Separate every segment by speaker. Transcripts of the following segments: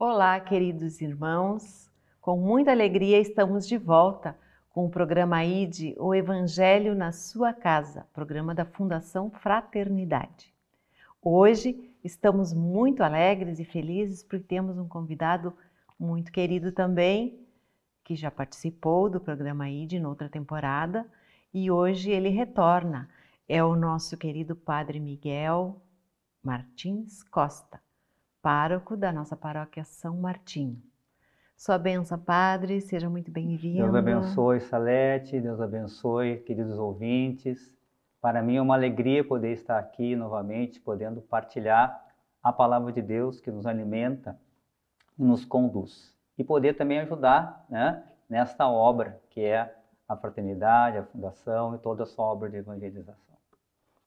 Speaker 1: Olá, queridos irmãos. Com muita alegria estamos de volta com o programa ID, o Evangelho na Sua Casa, programa da Fundação Fraternidade. Hoje estamos muito alegres e felizes porque temos um convidado muito querido também, que já participou do programa ID em outra temporada e hoje ele retorna. É o nosso querido Padre Miguel Martins Costa pároco da nossa paróquia São Martinho. Sua benção, Padre, seja muito
Speaker 2: bem-vindo. Deus abençoe, Salete, Deus abençoe, queridos ouvintes. Para mim é uma alegria poder estar aqui novamente, podendo partilhar a palavra de Deus que nos alimenta e nos conduz. E poder também ajudar né, nesta obra que é a fraternidade, a fundação e toda a sua obra de evangelização.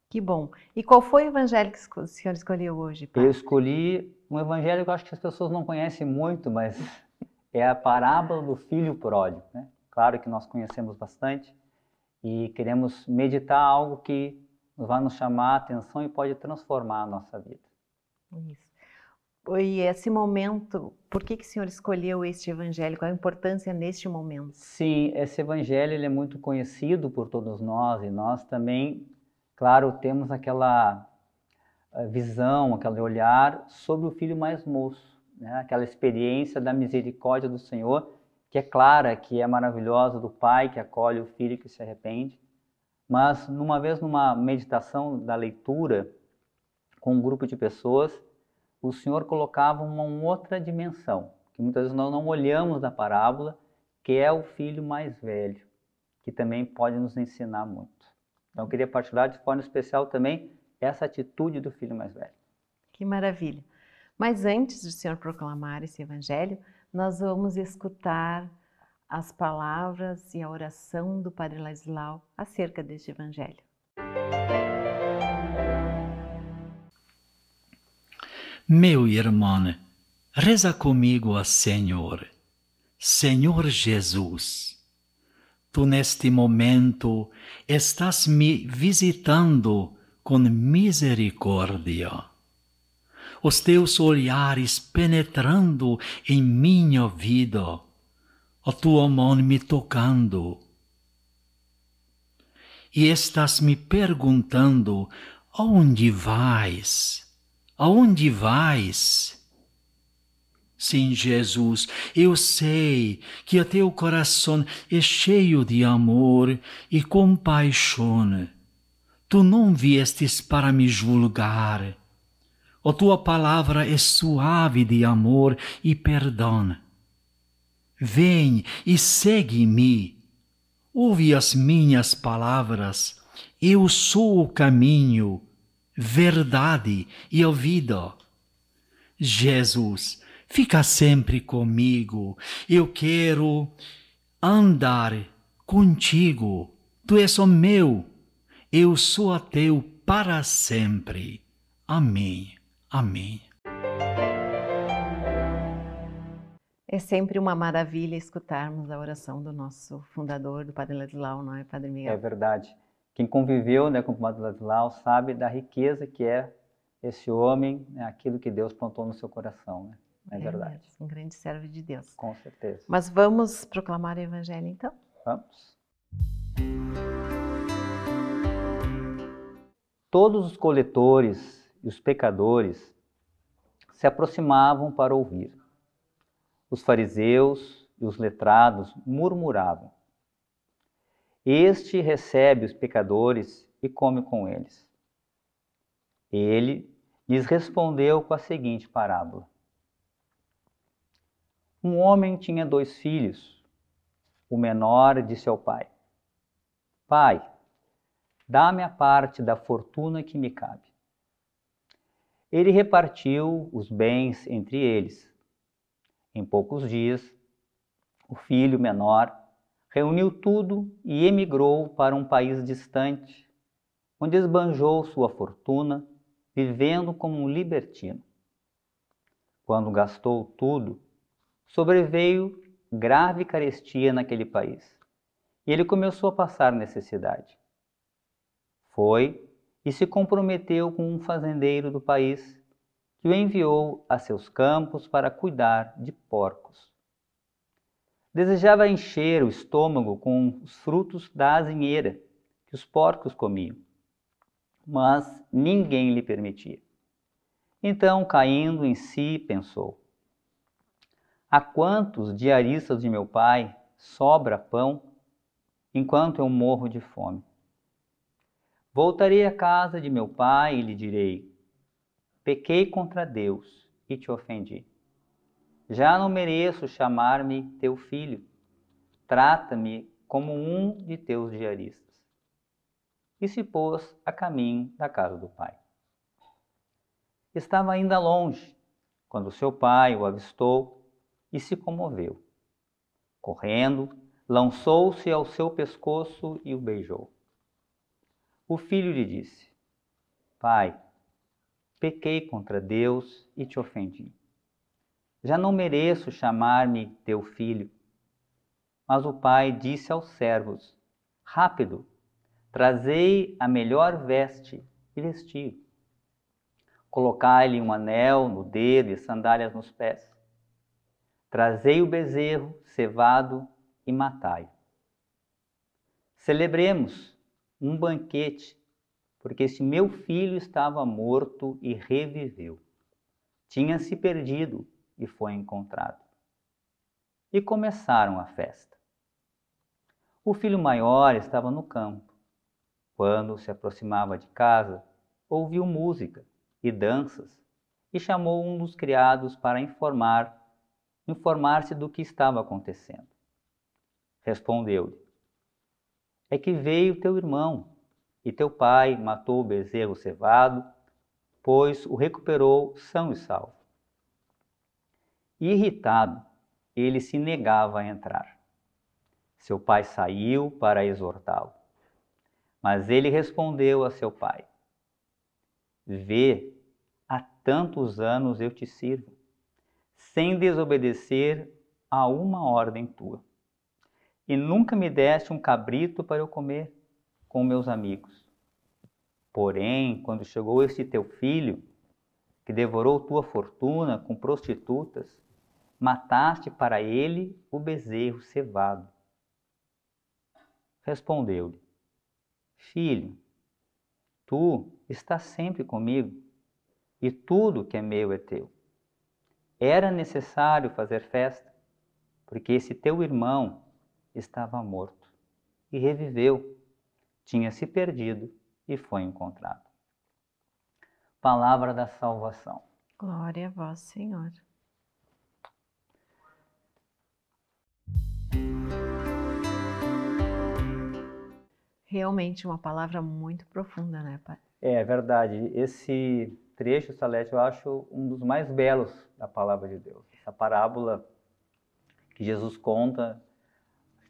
Speaker 1: Que bom. E qual foi o evangelho que o senhor escolheu hoje,
Speaker 2: Padre? Eu escolhi um evangelho que eu acho que as pessoas não conhecem muito, mas é a parábola do filho pródigo. Né? Claro que nós conhecemos bastante e queremos meditar algo que vai nos chamar a atenção e pode transformar a nossa vida.
Speaker 3: Isso.
Speaker 1: E esse momento, por que, que o senhor escolheu este evangelho? Qual a importância neste momento?
Speaker 2: Sim, esse evangelho ele é muito conhecido por todos nós e nós também, claro, temos aquela visão, aquele olhar sobre o filho mais moço, né? aquela experiência da misericórdia do Senhor, que é clara, que é maravilhosa, do pai que acolhe o filho que se arrepende. Mas, numa vez, numa meditação da leitura com um grupo de pessoas, o Senhor colocava uma outra dimensão, que muitas vezes nós não olhamos da parábola, que é o filho mais velho, que também pode nos ensinar muito. Então, eu queria partilhar de forma especial também essa atitude do filho mais velho.
Speaker 1: Que maravilha! Mas antes do senhor proclamar esse evangelho, nós vamos escutar as palavras e a oração do Padre Ladislau acerca deste evangelho.
Speaker 3: Meu irmão, reza comigo a Senhor. Senhor Jesus, tu neste momento estás me visitando com misericórdia. Os teus olhares penetrando em minha vida, a tua mão me tocando. E estás me perguntando: aonde vais? Aonde vais? Sim, Jesus, eu sei que o teu coração é cheio de amor e compaixão Tu não viestes para me julgar. A tua palavra é suave de amor e perdão. Vem e segue-me. Ouve as minhas palavras. Eu sou o caminho, verdade e a vida. Jesus, fica sempre comigo. Eu quero andar contigo. Tu és o meu eu sou ateu para sempre. Amém. Amém.
Speaker 1: É sempre uma maravilha escutarmos a oração do nosso fundador, do Padre Ladislau, não é, Padre Miguel? É
Speaker 2: verdade. Quem conviveu né, com o Padre Ladislau sabe da riqueza que é esse homem, né, aquilo que Deus plantou no seu coração. Né? É, é verdade. verdade.
Speaker 1: um grande servo de Deus. Com certeza. Mas vamos proclamar o Evangelho então?
Speaker 2: Vamos. Todos os coletores e os pecadores se aproximavam para ouvir. Os fariseus e os letrados murmuravam. Este recebe os pecadores e come com eles. Ele lhes respondeu com a seguinte parábola: Um homem tinha dois filhos. O menor disse ao pai: Pai, Dá-me a parte da fortuna que me cabe. Ele repartiu os bens entre eles. Em poucos dias, o filho menor reuniu tudo e emigrou para um país distante, onde esbanjou sua fortuna, vivendo como um libertino. Quando gastou tudo, sobreveio grave carestia naquele país e ele começou a passar necessidade. Foi e se comprometeu com um fazendeiro do país que o enviou a seus campos para cuidar de porcos. Desejava encher o estômago com os frutos da azinheira que os porcos comiam, mas ninguém lhe permitia. Então, caindo em si, pensou: Há quantos diaristas de meu pai sobra pão enquanto eu morro de fome? Voltarei à casa de meu pai e lhe direi: Pequei contra Deus e te ofendi. Já não mereço chamar-me teu filho. Trata-me como um de teus diaristas. E se pôs a caminho da casa do pai. Estava ainda longe quando seu pai o avistou e se comoveu. Correndo, lançou-se ao seu pescoço e o beijou. O filho lhe disse: Pai, pequei contra Deus e te ofendi. Já não mereço chamar-me teu filho. Mas o pai disse aos servos: Rápido, trazei a melhor veste e vesti. Colocai-lhe um anel no dedo e sandálias nos pés. Trazei o bezerro cevado e matai. Celebremos um banquete, porque esse meu filho estava morto e reviveu. Tinha se perdido e foi encontrado. E começaram a festa. O filho maior estava no campo. Quando se aproximava de casa, ouviu música e danças e chamou um dos criados para informar, informar-se do que estava acontecendo. Respondeu-lhe: é que veio teu irmão, e teu pai matou o bezerro cevado, pois o recuperou são e salvo. Irritado, ele se negava a entrar. Seu pai saiu para exortá-lo. Mas ele respondeu a seu pai: Vê, há tantos anos eu te sirvo, sem desobedecer a uma ordem tua e nunca me deste um cabrito para eu comer com meus amigos. Porém, quando chegou este teu filho, que devorou tua fortuna com prostitutas, mataste para ele o bezerro cevado. Respondeu-lhe: Filho, tu estás sempre comigo, e tudo que é meu é teu. Era necessário fazer festa, porque esse teu irmão estava morto e reviveu, tinha se perdido e foi encontrado. Palavra da salvação.
Speaker 1: Glória a vós, Senhor. Realmente uma palavra muito profunda, né,
Speaker 2: Pai? É, é verdade. Esse trecho, Salete, eu acho um dos mais belos da palavra de Deus. Essa parábola que Jesus conta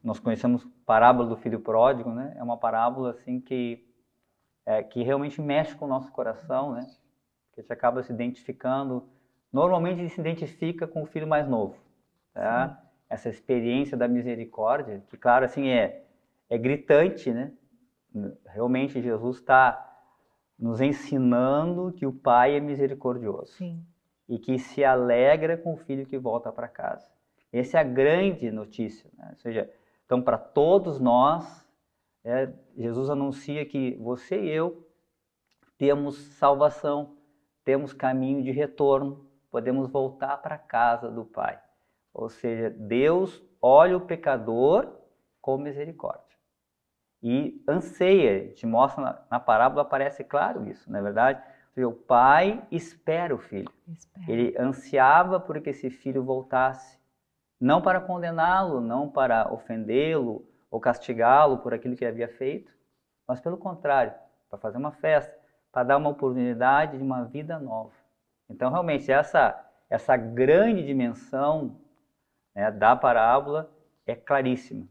Speaker 2: nós conhecemos parábola do filho pródigo, né? É uma parábola assim que é, que realmente mexe com o nosso coração, né? Que a gente acaba se identificando. Normalmente se identifica com o filho mais novo, tá? Sim. Essa experiência da misericórdia, que claro assim é é gritante, né? Realmente Jesus está nos ensinando que o Pai é misericordioso Sim. e que se alegra com o filho que volta para casa. Essa é a grande notícia, né? ou seja, então, para todos nós, é, Jesus anuncia que você e eu temos salvação, temos caminho de retorno, podemos voltar para a casa do Pai. Ou seja, Deus olha o pecador com misericórdia e anseia. Te mostra na, na parábola, aparece claro isso, não é verdade? O pai espera o filho. Espera. Ele ansiava por que esse filho voltasse não para condená-lo, não para ofendê-lo ou castigá-lo por aquilo que havia feito, mas pelo contrário, para fazer uma festa, para dar uma oportunidade de uma vida nova. Então, realmente, essa, essa grande dimensão né, da parábola é claríssima.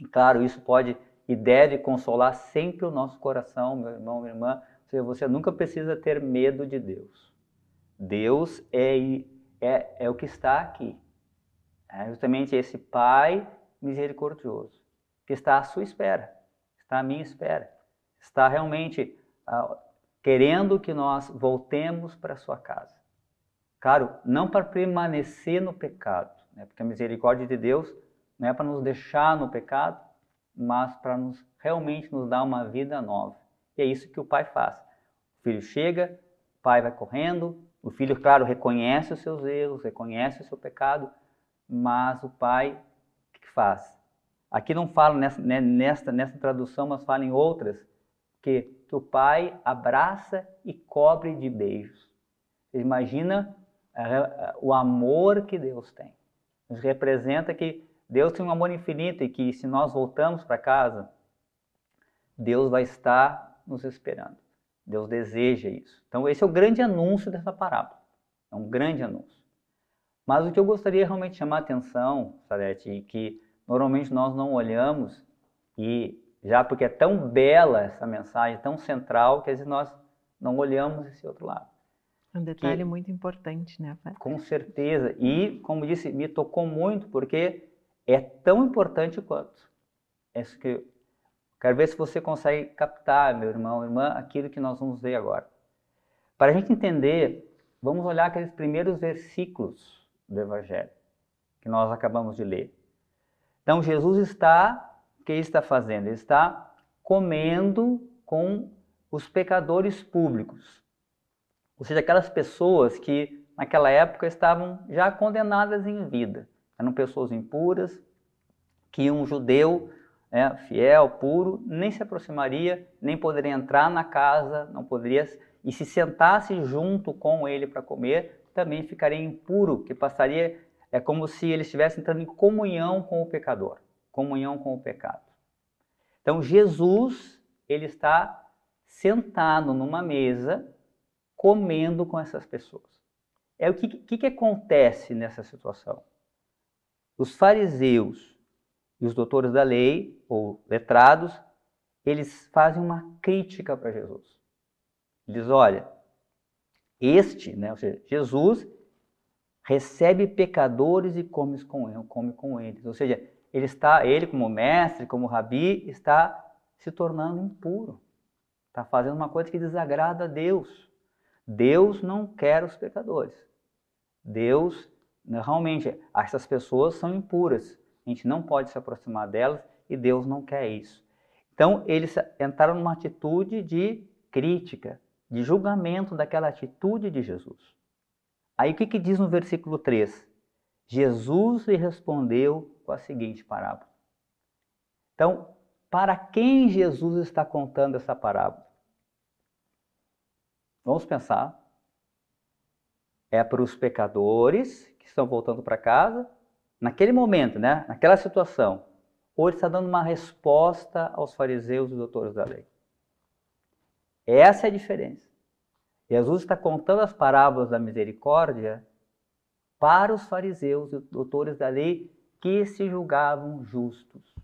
Speaker 2: E, claro, isso pode e deve consolar sempre o nosso coração, meu irmão, minha irmã. Ou seja, você nunca precisa ter medo de Deus. Deus é, é, é o que está aqui. É justamente esse Pai misericordioso que está à sua espera, está à minha espera, está realmente ah, querendo que nós voltemos para a sua casa. Claro, não para permanecer no pecado, né? porque a misericórdia de Deus não é para nos deixar no pecado, mas para nos realmente nos dar uma vida nova. E é isso que o pai faz. O filho chega, o pai vai correndo, o filho, claro, reconhece os seus erros, reconhece o seu pecado, mas o pai, o que faz? Aqui não falo nessa, né, nesta, nessa tradução, mas falo em outras, que, que o pai abraça e cobre de beijos. imagina eh, eh, o amor que Deus tem. Nos representa que Deus tem um amor infinito e que se nós voltamos para casa, Deus vai estar nos esperando. Deus deseja isso. Então, esse é o grande anúncio dessa parábola. É um grande anúncio. Mas o que eu gostaria realmente de chamar a atenção, Salete, e que normalmente nós não olhamos, e já porque é tão bela essa mensagem, tão central, que às vezes nós não olhamos esse outro lado.
Speaker 1: Um detalhe que, muito importante, né, Pat? Com
Speaker 2: certeza. E, como disse, me tocou muito, porque é tão importante quanto. É isso que eu quero ver se você consegue captar, meu irmão, irmã, aquilo que nós vamos ver agora. Para a gente entender, vamos olhar aqueles primeiros versículos do Evangelho que nós acabamos de ler. Então Jesus está, o que está fazendo? Ele está comendo com os pecadores públicos, ou seja, aquelas pessoas que naquela época estavam já condenadas em vida, eram pessoas impuras que um judeu né, fiel, puro, nem se aproximaria, nem poderia entrar na casa, não poderia e se sentasse junto com ele para comer, também ficaria impuro, que passaria, é como se ele estivesse entrando em comunhão com o pecador, comunhão com o pecado. Então Jesus, ele está sentado numa mesa, comendo com essas pessoas. É o que, que, que acontece nessa situação? Os fariseus e os doutores da lei, ou letrados, eles fazem uma crítica para Jesus. Eles, olha, este, né, ou seja, Jesus recebe pecadores e come com, come com eles. Ou seja, ele está, ele como mestre, como rabi, está se tornando impuro. Está fazendo uma coisa que desagrada a Deus. Deus não quer os pecadores. Deus, né, realmente, essas pessoas são impuras. A gente não pode se aproximar delas e Deus não quer isso. Então, eles entraram numa atitude de crítica, de julgamento daquela atitude de Jesus. Aí o que, que diz no versículo 3? Jesus lhe respondeu com a seguinte parábola. Então, para quem Jesus está contando essa parábola? Vamos pensar. É para os pecadores que estão voltando para casa, naquele momento, né? naquela situação. Ou ele está dando uma resposta aos fariseus e doutores da lei? Essa é a diferença. Jesus está contando as parábolas da misericórdia para os fariseus e os doutores da lei que se julgavam justos,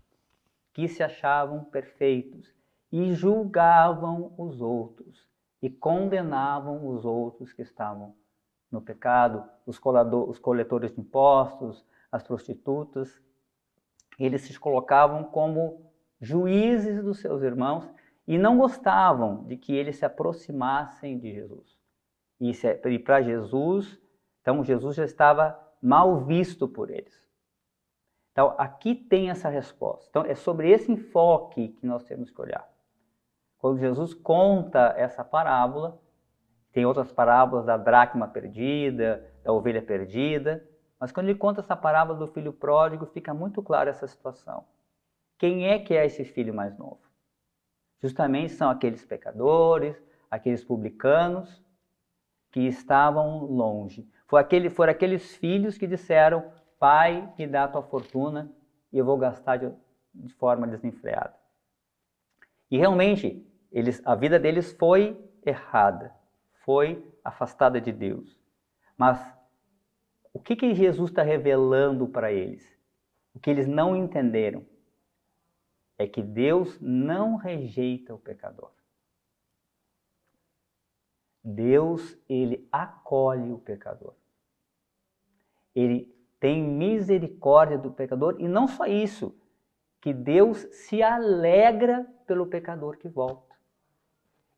Speaker 2: que se achavam perfeitos e julgavam os outros e condenavam os outros que estavam no pecado, os, colador, os coletores de impostos, as prostitutas. Eles se colocavam como juízes dos seus irmãos e não gostavam de que eles se aproximassem de Jesus. E, e para Jesus, então Jesus já estava mal visto por eles. Então, aqui tem essa resposta. Então, é sobre esse enfoque que nós temos que olhar. Quando Jesus conta essa parábola, tem outras parábolas da dracma perdida, da ovelha perdida, mas quando ele conta essa parábola do filho pródigo, fica muito clara essa situação. Quem é que é esse filho mais novo? Justamente são aqueles pecadores, aqueles publicanos que estavam longe. Foi aquele, foram aqueles filhos que disseram: Pai, me dá a tua fortuna e eu vou gastar de, de forma desenfreada. E realmente, eles, a vida deles foi errada, foi afastada de Deus. Mas o que, que Jesus está revelando para eles? O que eles não entenderam é que Deus não rejeita o pecador. Deus, ele acolhe o pecador. Ele tem misericórdia do pecador e não só isso, que Deus se alegra pelo pecador que volta.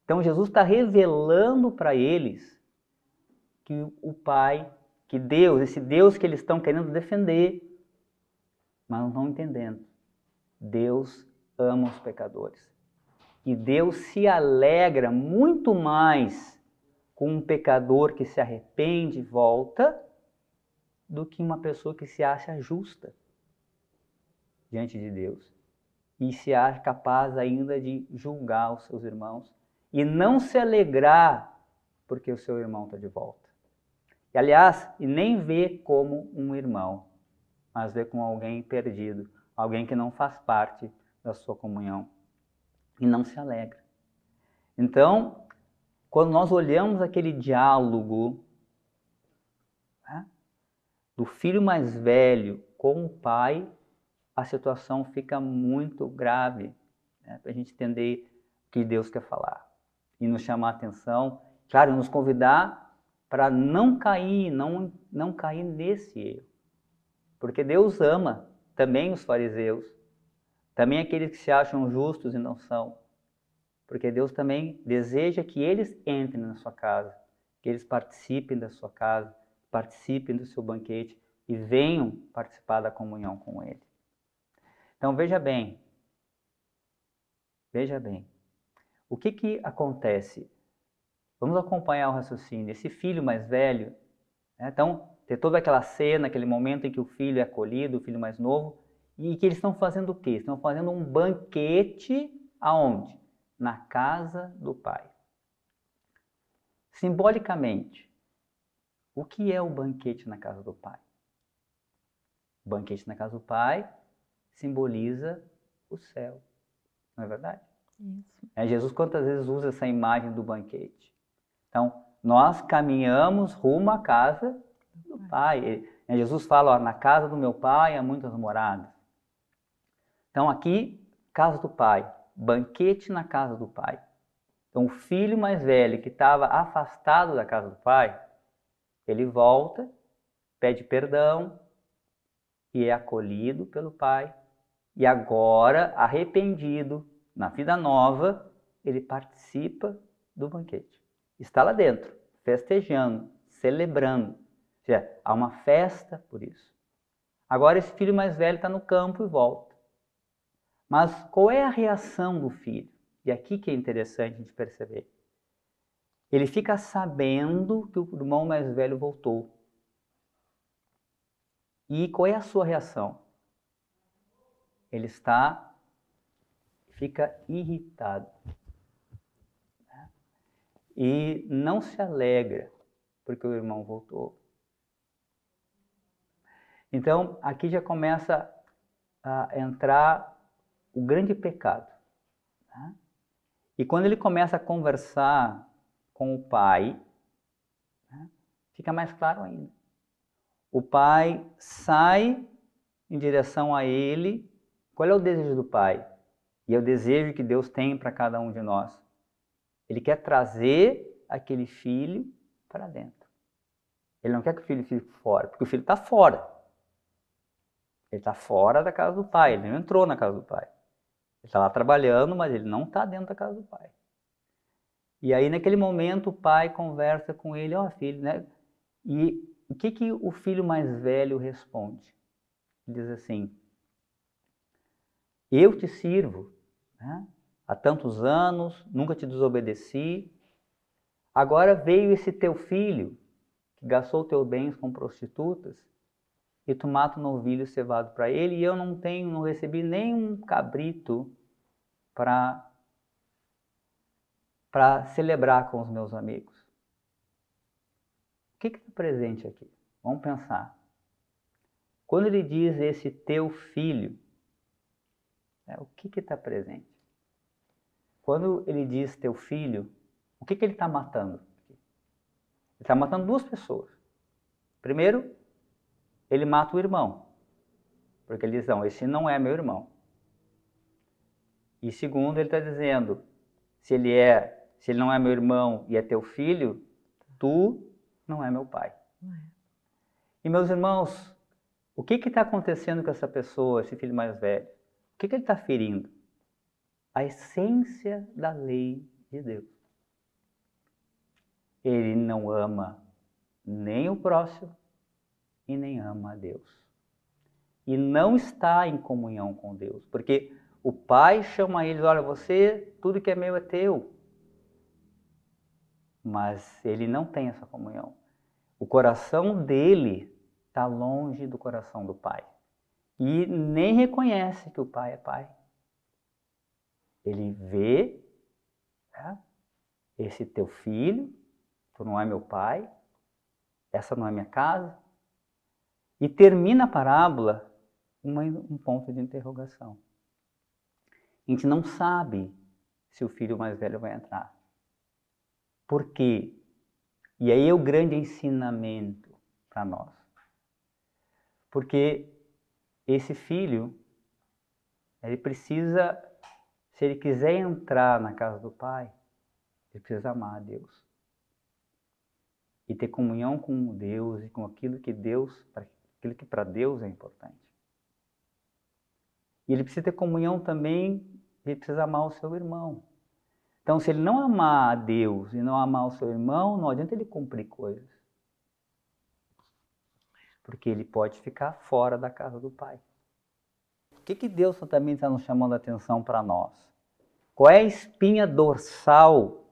Speaker 2: Então Jesus está revelando para eles que o Pai, que Deus, esse Deus que eles estão querendo defender, mas não estão entendendo. Deus ama os pecadores. E Deus se alegra muito mais com um pecador que se arrepende e volta do que uma pessoa que se acha justa diante de Deus e se acha capaz ainda de julgar os seus irmãos e não se alegrar porque o seu irmão está de volta. E, aliás, e nem vê como um irmão, mas vê como alguém perdido, alguém que não faz parte da sua comunhão e não se alegra. Então, quando nós olhamos aquele diálogo né, do filho mais velho com o pai, a situação fica muito grave né, para a gente entender o que Deus quer falar e nos chamar a atenção, claro, nos convidar para não cair, não, não cair nesse erro. Porque Deus ama também os fariseus, também aqueles que se acham justos e não são. Porque Deus também deseja que eles entrem na sua casa, que eles participem da sua casa, participem do seu banquete e venham participar da comunhão com Ele. Então veja bem, veja bem, o que que acontece? Vamos acompanhar o raciocínio. Esse filho mais velho, né? então ter toda aquela cena, aquele momento em que o filho é acolhido, o filho mais novo, e que eles estão fazendo o quê? Estão fazendo um banquete aonde? Na casa do pai. Simbolicamente, o que é o banquete na casa do pai? O banquete na casa do pai simboliza o céu. Não é verdade? Isso. É, Jesus quantas vezes usa essa imagem do banquete? Então, nós caminhamos rumo à casa do Pai. É, Jesus fala, ó, na casa do meu Pai há muitas moradas. Então aqui, casa do pai, banquete na casa do pai. Então o filho mais velho que estava afastado da casa do pai, ele volta, pede perdão e é acolhido pelo pai. E agora, arrependido, na vida nova, ele participa do banquete. Está lá dentro, festejando, celebrando. Ou seja, há uma festa por isso. Agora esse filho mais velho está no campo e volta. Mas qual é a reação do filho? E aqui que é interessante a gente perceber. Ele fica sabendo que o irmão mais velho voltou. E qual é a sua reação? Ele está fica irritado né? e não se alegra porque o irmão voltou. Então aqui já começa a entrar o grande pecado. Né? E quando ele começa a conversar com o pai, né, fica mais claro ainda. O pai sai em direção a ele. Qual é o desejo do pai? E é o desejo que Deus tem para cada um de nós. Ele quer trazer aquele filho para dentro. Ele não quer que o filho fique fora, porque o filho está fora. Ele está fora da casa do pai, ele não entrou na casa do pai está lá trabalhando, mas ele não está dentro da casa do pai. E aí, naquele momento, o pai conversa com ele, ó, oh, filho, né? E o que, que o filho mais velho responde? Ele diz assim: Eu te sirvo né? há tantos anos, nunca te desobedeci. Agora veio esse teu filho que gastou teus bens com prostitutas e tu mata um novilho cevado para ele, e eu não tenho, não recebi nenhum cabrito para para celebrar com os meus amigos. O que está presente aqui? Vamos pensar. Quando ele diz esse teu filho, né, o que está presente? Quando ele diz teu filho, o que, que ele está matando? Ele está matando duas pessoas. Primeiro, ele mata o irmão. Porque ele diz: não, esse não é meu irmão. E segundo, ele está dizendo: se ele é, se ele não é meu irmão e é teu filho, tu não é meu pai. É. E meus irmãos, o que está acontecendo com essa pessoa, esse filho mais velho? O que, que ele está ferindo? A essência da lei de Deus. Ele não ama nem o próximo e nem ama a Deus. E não está em comunhão com Deus, porque o pai chama eles: olha, você, tudo que é meu é teu. Mas ele não tem essa comunhão. O coração dele está longe do coração do pai. E nem reconhece que o pai é pai. Ele vê né, esse teu filho, tu não é meu pai, essa não é minha casa, e termina a parábola uma, um ponto de interrogação. A gente não sabe se o filho mais velho vai entrar. Por quê? E aí é o grande ensinamento para nós. Porque esse filho, ele precisa, se ele quiser entrar na casa do pai, ele precisa amar a Deus. E ter comunhão com Deus e com aquilo que Deus, para aquilo que para Deus é importante. E ele precisa ter comunhão também, ele precisa amar o seu irmão. Então, se ele não amar a Deus e não amar o seu irmão, não adianta ele cumprir coisas. Porque ele pode ficar fora da casa do Pai. O que, que Deus também está nos chamando a atenção para nós? Qual é a espinha dorsal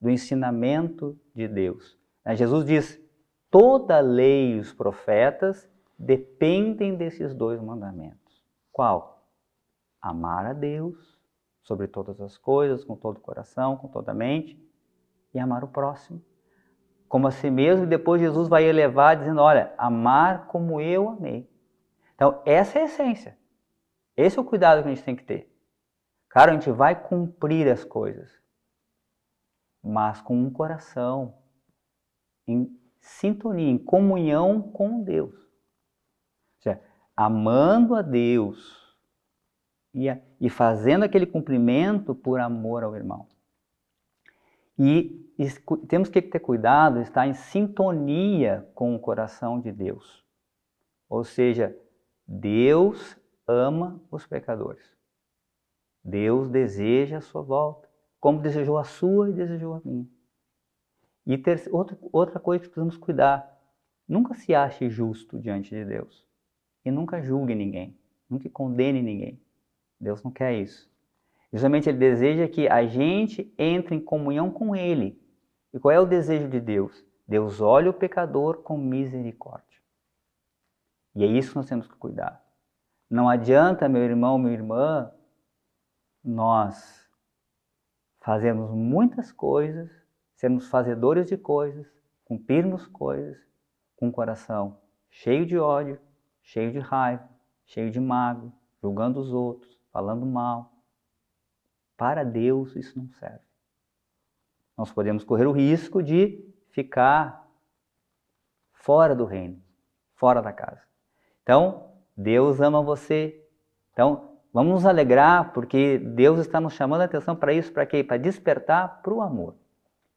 Speaker 2: do ensinamento de Deus? Né, Jesus diz: Toda a lei e os profetas dependem desses dois mandamentos. Qual? Amar a Deus sobre todas as coisas, com todo o coração, com toda a mente, e amar o próximo como a si mesmo, e depois Jesus vai elevar dizendo: Olha, amar como eu amei. Então, essa é a essência. Esse é o cuidado que a gente tem que ter. Cara, a gente vai cumprir as coisas, mas com um coração sintonia, em comunhão com Deus. Ou seja, amando a Deus e, a, e fazendo aquele cumprimento por amor ao irmão. E, e temos que ter cuidado, estar em sintonia com o coração de Deus. Ou seja, Deus ama os pecadores. Deus deseja a sua volta, como desejou a sua e desejou a minha. E ter, outra, outra coisa que precisamos cuidar: nunca se ache justo diante de Deus. E nunca julgue ninguém. Nunca condene ninguém. Deus não quer isso. Justamente Ele deseja que a gente entre em comunhão com Ele. E qual é o desejo de Deus? Deus olha o pecador com misericórdia. E é isso que nós temos que cuidar. Não adianta, meu irmão, minha irmã, nós fazemos muitas coisas sermos fazedores de coisas, cumprirmos coisas com o coração cheio de ódio, cheio de raiva, cheio de mago julgando os outros, falando mal. Para Deus isso não serve. Nós podemos correr o risco de ficar fora do reino, fora da casa. Então, Deus ama você. Então, vamos nos alegrar porque Deus está nos chamando a atenção para isso, para quê? Para despertar para o amor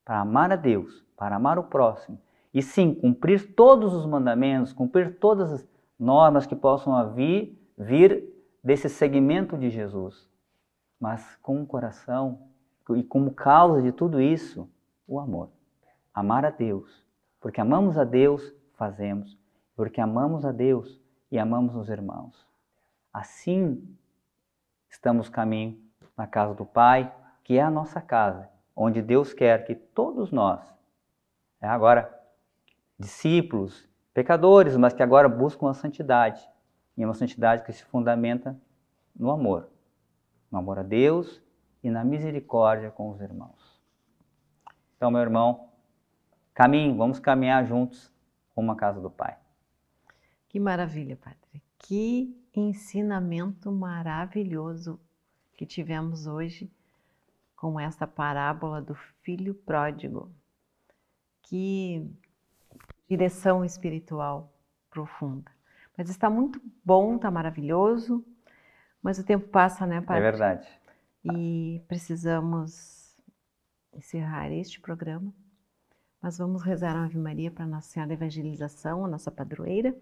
Speaker 2: para amar a Deus, para amar o próximo, e sim cumprir todos os mandamentos, cumprir todas as normas que possam vir, vir desse segmento de Jesus, mas com o coração e como causa de tudo isso, o amor. Amar a Deus, porque amamos a Deus, fazemos, porque amamos a Deus e amamos os irmãos. Assim estamos caminho na casa do Pai, que é a nossa casa, onde Deus quer que todos nós, é agora discípulos, pecadores, mas que agora buscam a santidade, e é uma santidade que se fundamenta no amor, no amor a Deus e na misericórdia com os irmãos. Então, meu irmão, caminhe, vamos caminhar juntos rumo à casa do Pai.
Speaker 1: Que maravilha, Padre. Que ensinamento maravilhoso que tivemos hoje com essa parábola do filho pródigo. Que direção espiritual profunda. Mas está muito bom, está maravilhoso, mas o tempo passa, né, Pai? É verdade. E precisamos encerrar este programa. Mas vamos rezar a Ave Maria para Nossa Senhora da Evangelização, a nossa padroeira.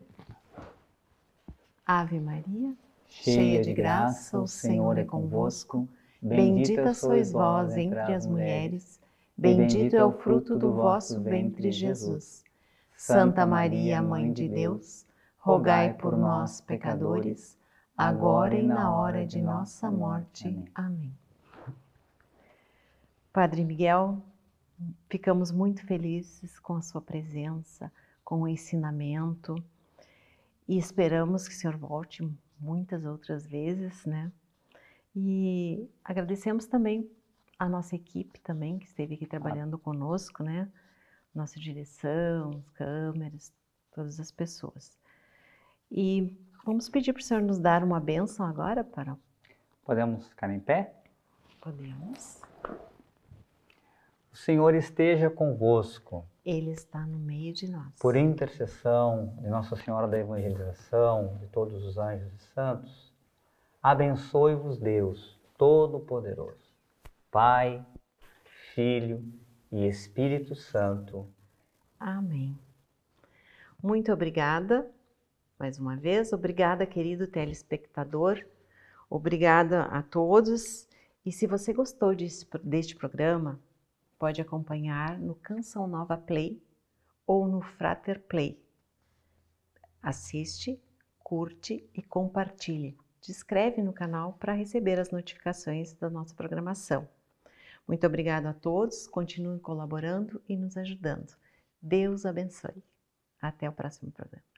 Speaker 1: Ave Maria, cheia, cheia de graça, o Senhor é, é convosco. convosco. Bendita sois vós entre as mulheres, bendito é o é fruto do vosso ventre, Jesus. Santa Maria, Mãe de Deus, rogai por nós, pecadores, agora e na hora de nossa morte. Amém. Padre Miguel, ficamos muito felizes com a sua presença, com o ensinamento e esperamos que o senhor volte muitas outras vezes, né? E agradecemos também a nossa equipe também, que esteve aqui trabalhando conosco, né? Nossa direção, câmeras, todas as pessoas. E vamos pedir para o senhor nos dar uma benção agora, para
Speaker 2: Podemos ficar em pé? Podemos. O Senhor esteja convosco.
Speaker 1: Ele está no meio de nós.
Speaker 2: Por intercessão de Nossa Senhora da Evangelização, de todos os anjos e santos, Abençoe-vos Deus Todo-Poderoso, Pai, Filho e Espírito Santo.
Speaker 1: Amém. Muito obrigada, mais uma vez. Obrigada, querido telespectador. Obrigada a todos. E se você gostou desse, deste programa, pode acompanhar no Canção Nova Play ou no Frater Play. Assiste, curte e compartilhe inscreve no canal para receber as notificações da nossa programação. Muito obrigado a todos, continuem colaborando e nos ajudando. Deus abençoe. Até o próximo programa.